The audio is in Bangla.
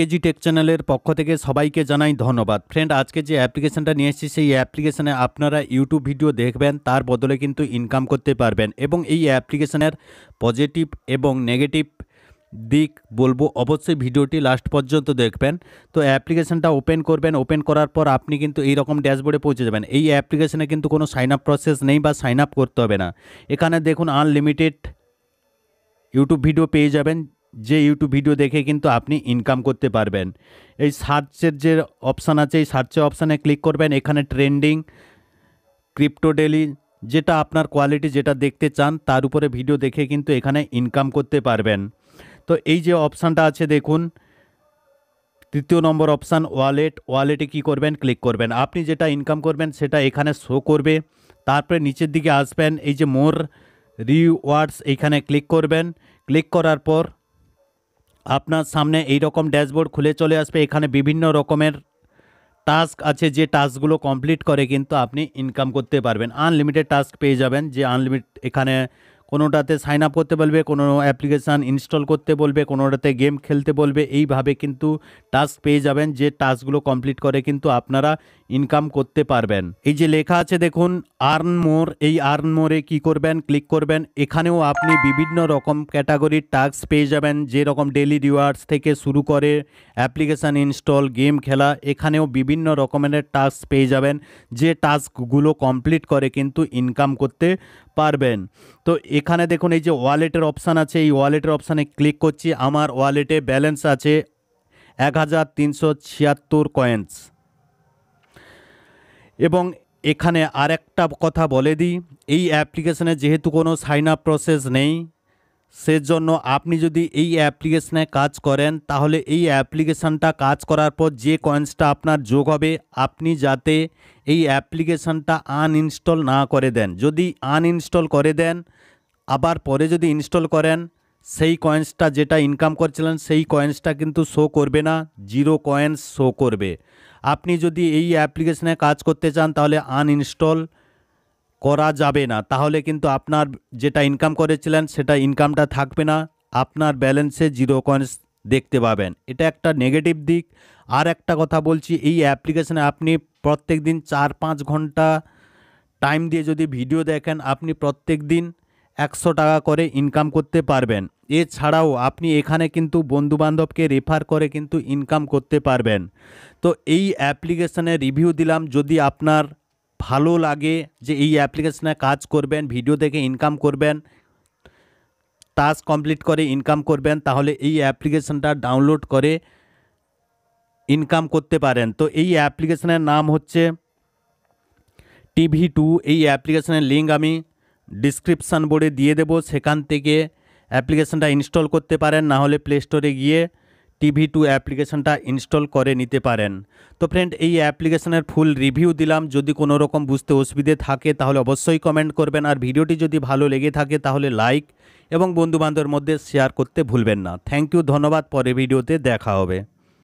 কেজি টেক চ্যানেলের পক্ষ থেকে সবাইকে জানাই ধন্যবাদ ফ্রেন্ড আজকে যে অ্যাপ্লিকেশানটা নিয়ে এসেছি সেই অ্যাপ্লিকেশানে আপনারা ইউটিউব ভিডিও দেখবেন তার বদলে কিন্তু ইনকাম করতে পারবেন এবং এই অ্যাপ্লিকেশানের পজিটিভ এবং নেগেটিভ দিক বলবো অবশ্যই ভিডিওটি লাস্ট পর্যন্ত দেখবেন তো অ্যাপ্লিকেশানটা ওপেন করবেন ওপেন করার পর আপনি কিন্তু এই রকম ড্যাশবোর্ডে পৌঁছে যাবেন এই অ্যাপ্লিকেশানে কিন্তু কোনো সাইন আপ প্রসেস নেই বা সাইন আপ করতে হবে না এখানে দেখুন আনলিমিটেড ইউটিউব ভিডিও পেয়ে যাবেন যে ইউটিউব ভিডিও দেখে কিন্তু আপনি ইনকাম করতে পারবেন এই সার্চের যে অপশান আছে এই সার্চের অপশানে ক্লিক করবেন এখানে ট্রেন্ডিং ক্রিপ্টো ডেলি যেটা আপনার কোয়ালিটি যেটা দেখতে চান তার উপরে ভিডিও দেখে কিন্তু এখানে ইনকাম করতে পারবেন তো এই যে অপশানটা আছে দেখুন তৃতীয় নম্বর অপশান ওয়ালেট ওয়ালেটে কি করবেন ক্লিক করবেন আপনি যেটা ইনকাম করবেন সেটা এখানে শো করবে তারপরে নিচের দিকে আসবেন এই যে মোর রিওয়ার্ডস এখানে ক্লিক করবেন ক্লিক করার পর আপনার সামনে এই রকম ড্যাশবোর্ড খুলে চলে আসবে এখানে বিভিন্ন রকমের টাস্ক আছে যে টাস্কগুলো কমপ্লিট করে কিন্তু আপনি ইনকাম করতে পারবেন আনলিমিটেড টাস্ক পেয়ে যাবেন যে আনলিমিট এখানে কোনোটাতে সাইন আপ করতে বলবে কোনো অ্যাপ্লিকেশান ইনস্টল করতে বলবে কোনোটাতে গেম খেলতে বলবে এইভাবে কিন্তু টাস্ক পেয়ে যাবেন যে টাস্কগুলো কমপ্লিট করে কিন্তু আপনারা ইনকাম করতে পারবেন এই যে লেখা আছে দেখুন আর্ন মোর এই আর্ন মোরে কি করবেন ক্লিক করবেন এখানেও আপনি বিভিন্ন রকম ক্যাটাগরির টাস্ক পেয়ে যাবেন যেরকম ডেলি রিওয়ার্ডস থেকে শুরু করে অ্যাপ্লিকেশান ইনস্টল গেম খেলা এখানেও বিভিন্ন রকমের টাস্ক পেয়ে যাবেন যে টাস্কগুলো কমপ্লিট করে কিন্তু ইনকাম করতে পারবেন তো এখানে দেখুন এই যে ওয়ালেটের অপশান আছে এই ওয়ালেটের অপশানে ক্লিক করছি আমার ওয়ালেটে ব্যালেন্স আছে এক হাজার তিনশো ছিয়াত্তর কয়েন্স এবং এখানে আরেকটা কথা বলে দিই এই অ্যাপ্লিকেশানে যেহেতু কোনো সাইন আপ প্রসেস নেই সেজন্য আপনি যদি এই অ্যাপ্লিকেশনে কাজ করেন তাহলে এই অ্যাপ্লিকেশানটা কাজ করার পর যে কয়েন্সটা আপনার যোগ হবে আপনি যাতে এই অ্যাপ্লিকেশানটা আনইনস্টল না করে দেন যদি আনইনস্টল করে দেন আবার পরে যদি ইনস্টল করেন সেই কয়েন্সটা যেটা ইনকাম করছিলেন সেই কয়েন্সটা কিন্তু শো করবে না জিরো কয়েন্স শো করবে আপনি যদি এই অ্যাপ্লিকেশনে কাজ করতে চান তাহলে আনইনস্টল করা যাবে না তাহলে কিন্তু আপনার যেটা ইনকাম করেছিলেন সেটা ইনকামটা থাকবে না আপনার ব্যালেন্সে জিরো কয়েন্স দেখতে পাবেন এটা একটা নেগেটিভ দিক আর একটা কথা বলছি এই অ্যাপ্লিকেশানে আপনি প্রত্যেক দিন চার পাঁচ ঘন্টা টাইম দিয়ে যদি ভিডিও দেখেন আপনি প্রত্যেক দিন একশো টাকা করে ইনকাম করতে পারবেন এছাড়াও আপনি এখানে কিন্তু বন্ধুবান্ধবকে রেফার করে কিন্তু ইনকাম করতে পারবেন তো এই অ্যাপ্লিকেশানে রিভিউ দিলাম যদি আপনার ভালো লাগে যে এই অ্যাপ্লিকেশনে কাজ করবেন ভিডিও দেখে ইনকাম করবেন টাস্ক কমপ্লিট করে ইনকাম করবেন তাহলে এই অ্যাপ্লিকেশনটা ডাউনলোড করে ইনকাম করতে পারেন তো এই অ্যাপ্লিকেশনের নাম হচ্ছে টিভি টু এই অ্যাপ্লিকেশনের লিঙ্ক আমি ডিসক্রিপশান বোর্ডে দিয়ে দেব সেখান থেকে অ্যাপ্লিকেশনটা ইনস্টল করতে পারেন না হলে প্লে স্টোরে গিয়ে টিভি টু অ্যাপ্লিকেশনটা ইনস্টল করে নিতে পারেন তো ফ্রেন্ড এই অ্যাপ্লিকেশনের ফুল রিভিউ দিলাম যদি কোনো রকম বুঝতে অসুবিধে থাকে তাহলে অবশ্যই কমেন্ট করবেন আর ভিডিওটি যদি ভালো লেগে থাকে তাহলে লাইক এবং বন্ধুবান্ধবের মধ্যে শেয়ার করতে ভুলবেন না থ্যাংক ইউ ধন্যবাদ পরে ভিডিওতে দেখা হবে